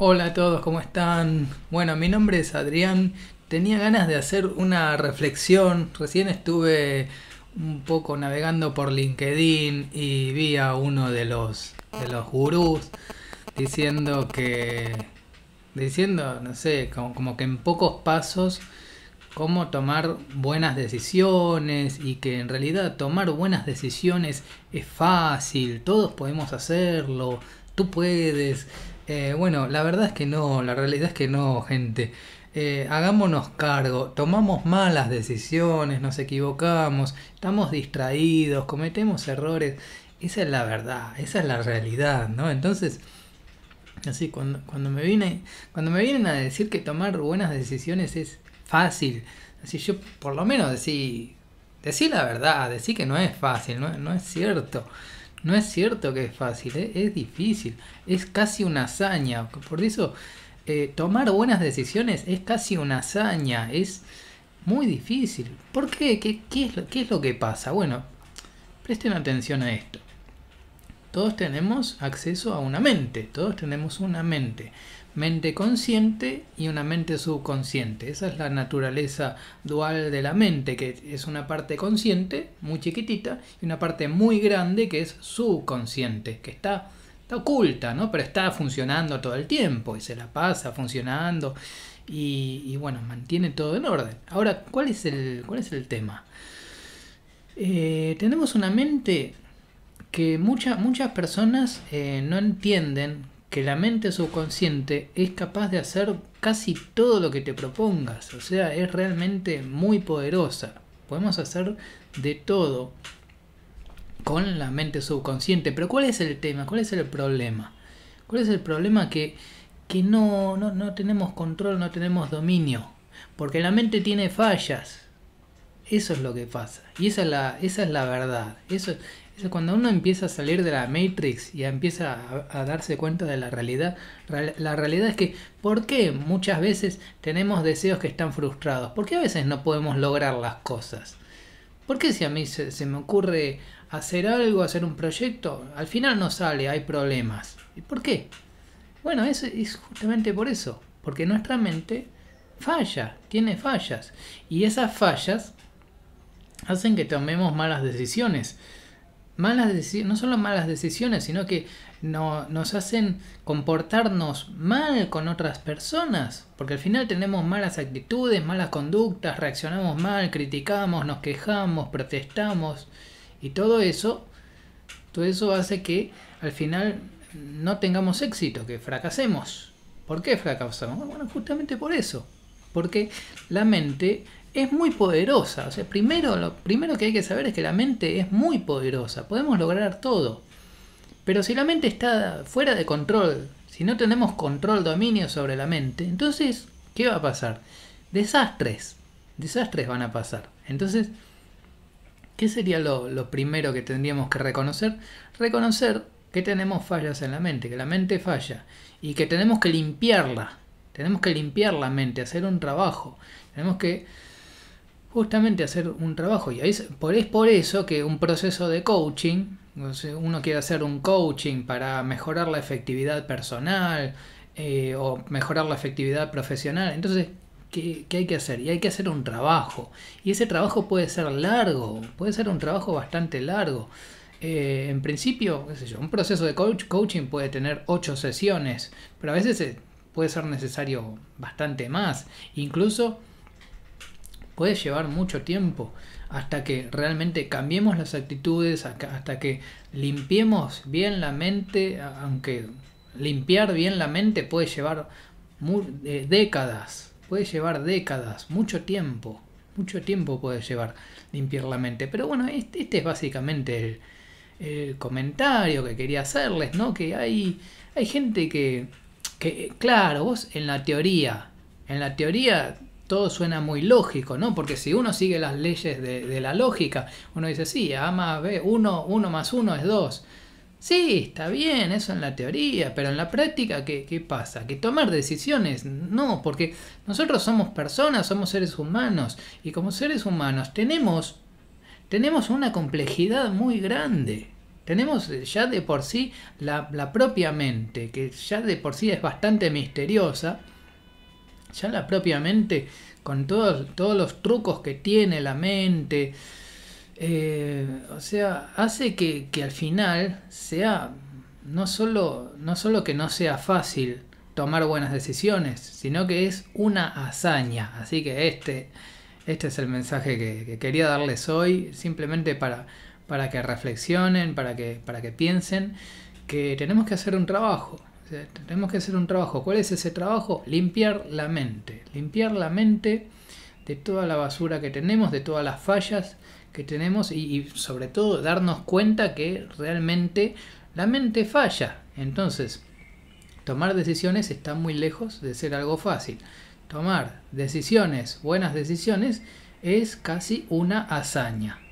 Hola a todos, ¿cómo están? Bueno, mi nombre es Adrián. Tenía ganas de hacer una reflexión. Recién estuve un poco navegando por LinkedIn y vi a uno de los, los gurús diciendo que... Diciendo, no sé, como, como que en pocos pasos cómo tomar buenas decisiones y que en realidad tomar buenas decisiones es fácil, todos podemos hacerlo, tú puedes. Eh, bueno, la verdad es que no, la realidad es que no, gente. Eh, hagámonos cargo, tomamos malas decisiones, nos equivocamos, estamos distraídos, cometemos errores. Esa es la verdad, esa es la realidad, ¿no? Entonces, así, cuando, cuando, me, cuando me vienen a decir que tomar buenas decisiones es fácil, así yo por lo menos decí, decí la verdad, decí que no es fácil, no, no es cierto. No es cierto que es fácil, ¿eh? es difícil, es casi una hazaña. Por eso, eh, tomar buenas decisiones es casi una hazaña, es muy difícil. ¿Por qué? ¿Qué, es, qué es lo que pasa? Bueno, presten atención a esto. Todos tenemos acceso a una mente, todos tenemos una mente mente consciente y una mente subconsciente. Esa es la naturaleza dual de la mente, que es una parte consciente, muy chiquitita, y una parte muy grande que es subconsciente, que está, oculta, ¿no? Pero está funcionando todo el tiempo y se la pasa funcionando y, bueno, mantiene todo en orden. Ahora, ¿cuál es el, cuál es el tema? Eh, tenemos una mente que muchas personas eh, no entienden que la mente subconsciente es capaz de hacer casi todo lo que te propongas, o sea, es realmente muy poderosa. Podemos hacer de todo con la mente subconsciente, pero ¿cuál es el tema? ¿Cuál es el problema? ¿Cuál es el problema que, que no, no, tenemos control, no tenemos dominio? Porque la mente tiene fallas. Eso es lo que pasa. Y esa es la, esa es la verdad. Eso, cuando uno empieza a salir de la Matrix y empieza a, darse cuenta de la realidad, la realidad es que ¿por qué muchas veces tenemos deseos que están frustrados? ¿Por qué a veces no podemos lograr las cosas? ¿Por qué si a mí se, me ocurre hacer algo, hacer un proyecto, al final no sale, hay problemas? ¿Y por qué? Bueno, es justamente por eso, porque nuestra mente falla, tiene fallas, y esas fallas hacen que tomemos malas decisiones malas no solo malas decisiones, sino que nos hacen comportarnos mal con otras personas, porque al final tenemos malas actitudes, malas conductas, reaccionamos mal, criticamos, nos quejamos, protestamos, y todo eso, todo eso hace que al final no tengamos éxito, que fracasemos. ¿Por qué fracasamos? Bueno, justamente por eso, porque la mente es muy poderosa. O sea, primero, lo primero que hay que saber es que la mente es muy poderosa. Podemos lograr todo. Pero si la mente está fuera de control, si no tenemos control, dominio sobre la mente, entonces, ¿qué va a pasar? Desastres. Desastres van a pasar. Entonces, ¿qué sería lo, lo primero que tendríamos que reconocer? Reconocer que tenemos fallas en la mente, que la mente falla y que tenemos que limpiarla. Tenemos que limpiar la mente, hacer un trabajo. Tenemos que justamente hacer un trabajo. Y es por, es por eso que un proceso de coaching, uno quiere hacer un coaching para mejorar la efectividad personal eh, o mejorar la efectividad profesional. Entonces, ¿qué, hay que hacer? Y hay que hacer un trabajo. Y ese trabajo puede ser largo, puede ser un trabajo bastante largo. Eh, en principio, qué sé yo, un proceso de coach, coaching puede tener ocho sesiones, pero a veces eh, puede ser necesario bastante más. Incluso puede llevar mucho tiempo hasta que realmente cambiemos las actitudes, hasta que limpiemos bien la mente, aunque limpiar bien la mente puede llevar eh, décadas, puede llevar décadas, mucho tiempo, mucho tiempo puede llevar limpiar la mente. Pero bueno, este, este es básicamente el, comentario que quería hacerles, ¿no? Que hay, hay gente que, que, claro, vos en la teoría, en la teoría todo suena muy lógico, ¿no? Porque si uno sigue las leyes de, la lógica, uno dice, sí, A más B, 1, más 1 es 2. Sí, está bien, eso en la teoría, pero en la práctica, ¿qué, pasa? Que tomar decisiones, no, porque nosotros somos personas, somos seres humanos, y como seres humanos tenemos, tenemos una complejidad muy grande. Tenemos ya de por sí la, la propia mente, que ya de por sí es bastante misteriosa, ya la propia mente, con todos, todos los trucos que tiene la mente, eh, o sea, hace que, al final sea, no solo, no solo que no sea fácil tomar buenas decisiones, sino que es una hazaña. Así que este, este es el mensaje que, que quería darles hoy, simplemente para, para que reflexionen, para que, para que piensen que tenemos que hacer un trabajo tenemos que hacer un trabajo. ¿Cuál es ese trabajo? Limpiar la mente. Limpiar la mente de toda la basura que tenemos, de todas las fallas que tenemos y, sobre todo darnos cuenta que realmente la mente falla. Entonces, tomar decisiones está muy lejos de ser algo fácil. Tomar decisiones, buenas decisiones, es casi una hazaña.